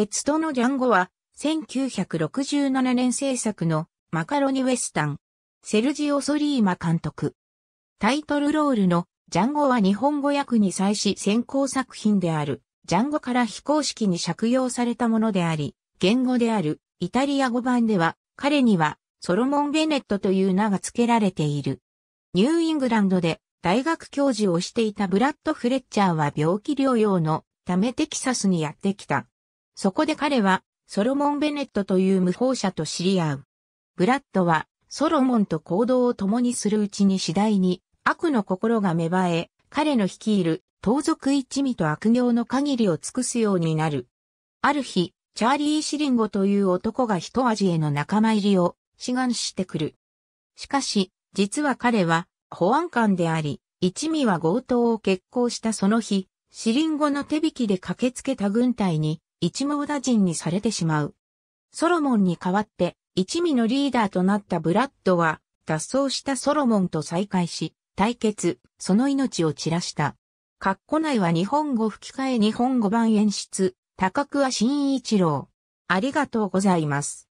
ケツとのジャンゴは、1967年制作のマカロニウエスタン、セルジオ・ソリーマ監督。タイトルロールのジャンゴは日本語訳に際し先行作品である、ジャンゴから非公式に借用されたものであり、言語であるイタリア語版では、彼にはソロモン・ベネットという名が付けられている。ニューイングランドで大学教授をしていたブラッド・フレッチャーは病気療養のためテキサスにやってきた。そこで彼は、ソロモン・ベネットという無法者と知り合う。ブラッドは、ソロモンと行動を共にするうちに次第に、悪の心が芽生え、彼の率いる、盗賊一味と悪行の限りを尽くすようになる。ある日、チャーリー・シリンゴという男が一味への仲間入りを志願してくる。しかし、実は彼は保安官であり、一味は強盗を決行したその日、シリンゴの手引きで駆けつけた軍隊に一網打尽にされてしまう。ソロモンに代わって一味のリーダーとなったブラッドは脱走したソロモンと再会し、対決、その命を散らした。カッコ内は日本語吹き替え日本語版演出、高桑新一郎。ありがとうございます。